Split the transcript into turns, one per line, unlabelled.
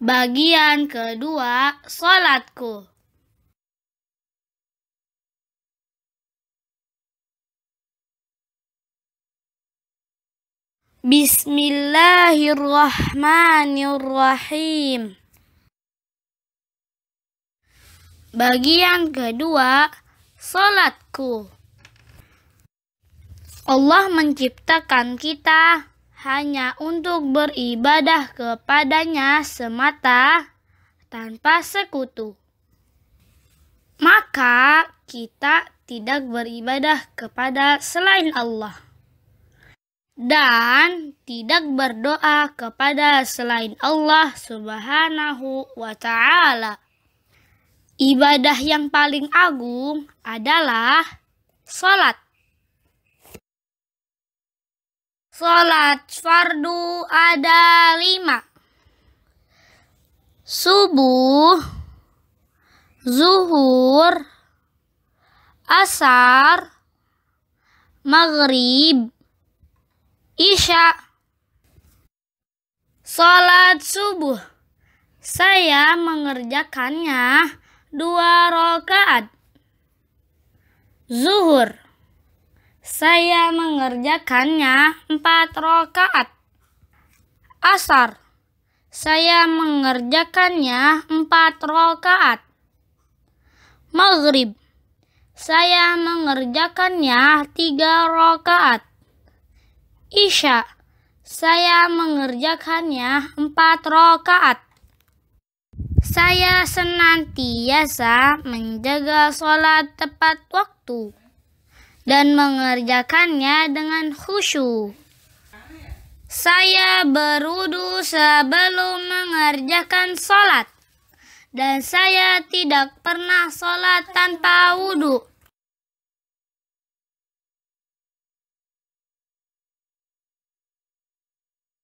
Bagian kedua, solatku. Bismillahirrahmanirrahim. Bagian kedua, solatku. Allah menciptakan kita hanya untuk beribadah kepadanya semata tanpa sekutu. Maka kita tidak beribadah kepada selain Allah dan tidak berdoa kepada selain Allah Subhanahu wa taala. Ibadah yang paling agung adalah salat. Sholat fardu ada lima. Subuh, zuhur, asar, maghrib, isya. Sholat subuh. Saya mengerjakannya dua rakaat. Zuhur. Saya mengerjakannya empat rokaat. Asar. Saya mengerjakannya empat rokaat. Maghrib. Saya mengerjakannya tiga rokaat. Isya. Saya mengerjakannya empat rokaat. Saya senantiasa menjaga sholat tepat waktu dan mengerjakannya dengan khusyuk. Saya berudu sebelum mengerjakan sholat, dan saya tidak pernah sholat tanpa wudhu.